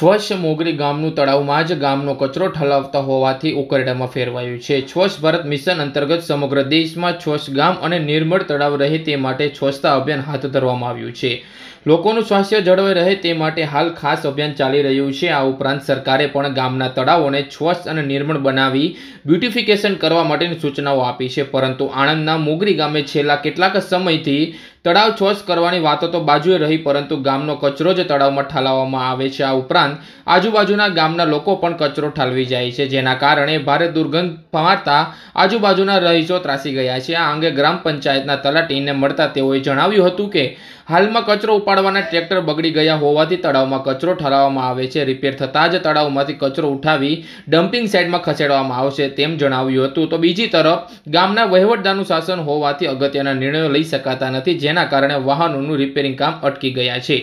સ્વચ્છ મોગરી ગામનું તળાવમાં જ ગામનો કચરો ઠલાવતા હોવાથી ઉકરડામાં ફેરવાયું છે સ્વચ્છ ભારત મિશન અંતર્ગત સમગ્ર દેશમાં સ્વચ્છ ગામ અને નિર્મળ તળાવ રહે તે માટે સ્વચ્છતા અભિયાન હાથ ધરવામાં આવ્યું છે લોકોનું સ્વાસ્થ્ય જળવાઈ રહે તે માટે હાલ ખાસ અભિયાન ચાલી રહ્યું છે આ ઉપરાંત સરકારે પણ ગામના તળાવોને સ્વચ્છ અને નિર્મળ બનાવી બ્યુટિફિકેશન કરવા માટેની સૂચનાઓ આપી છે પરંતુ આણંદના મોગરી ગામે છેલ્લા કેટલાક સમયથી તળાવ છોશ કરવાની વાતો તો બાજુએ રહી પરંતુ ગામનો કચરો જ તળાવમાં ઠાલવવામાં આવે છે આ ઉપરાંત આજુબાજુના ગામના લોકો પણ કચરો ઠાલવી જાય છે જેના કારણે ભારે દુર્ગંધ ફમાતા આજુબાજુના રહીશો ત્રાસી ગયા છે આ અંગે ગ્રામ પંચાયતના તલાટીને મળતા તેઓએ જણાવ્યું હતું કે હાલમાં કચરો ઉપાડવાના ટ્રેક્ટર બગડી ગયા હોવાથી તળાવમાં કચરો ઠાલવવામાં આવે છે રિપેર થતાં જ તળાવમાંથી કચરો ઉઠાવી ડમ્પિંગ સાઇડમાં ખસેડવામાં આવશે તેમ જણાવ્યું હતું તો બીજી તરફ ગામના વહીવટદારનું શાસન હોવાથી અગત્યના નિર્ણયો લઈ શકાતા નથી જેના કારણે વાહનોનું રિપેરિંગ કામ અટકી ગયા છે